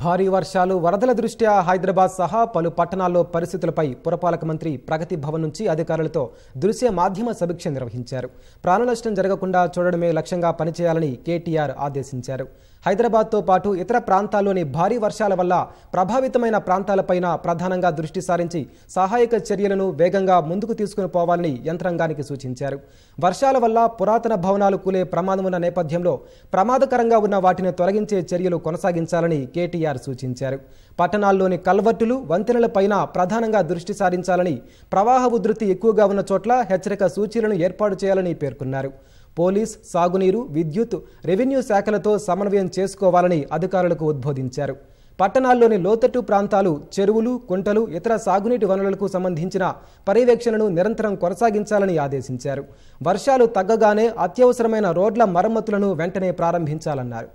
భారీ వర్షాలు వరదల దృష్ట్యా హైదరాబాద్ సహా పలు పట్టణాల్లో పరిస్థితులపై పురపాలక మంత్రి ప్రగతి భవన్ నుంచి అధికారులతో దృశ్య మాధ్యమ సమీక్ష నిర్వహించారు ప్రాణనష్టం జరగకుండా చూడడమే లక్ష్యంగా పనిచేయాలని కేటీఆర్ ఆదేశించారు హైదరాబాద్తో పాటు ఇతర ప్రాంతాల్లోని భారీ వర్షాల వల్ల ప్రభావితమైన ప్రాంతాలపైన ప్రధానంగా దృష్టి సారించి సహాయక చర్యలను వేగంగా ముందుకు తీసుకుని పోవాలని యంత్రాంగానికి సూచించారు వర్షాల వల్ల పురాతన భవనాలు కూలే ప్రమాదం ఉన్న నేపథ్యంలో ప్రమాదకరంగా ఉన్న వాటిని తొలగించే చర్యలు కొనసాగించాలని కేటీ కేటీఆర్ సూచించారు పట్టణాల్లోని కల్వర్టులు వంతెనలపైన ప్రధానంగా దృష్టి సారించాలని ప్రవాహ ఉధృతి ఎక్కువగా ఉన్న చోట్ల హెచ్చరిక సూచీలను ఏర్పాటు చేయాలని పేర్కొన్నారు పోలీస్ సాగునీరు విద్యుత్ రెవెన్యూ శాఖలతో సమన్వయం చేసుకోవాలని అధికారులకు ఉద్బోధించారు పట్టణాల్లోని లోతట్టు ప్రాంతాలు చెరువులు కుంటలు ఇతర సాగునీటి వనరులకు సంబంధించిన పర్యవేక్షణను నిరంతరం కొనసాగించాలని ఆదేశించారు వర్షాలు తగ్గగానే అత్యవసరమైన రోడ్ల మరమ్మతులను వెంటనే ప్రారంభించాలన్నారు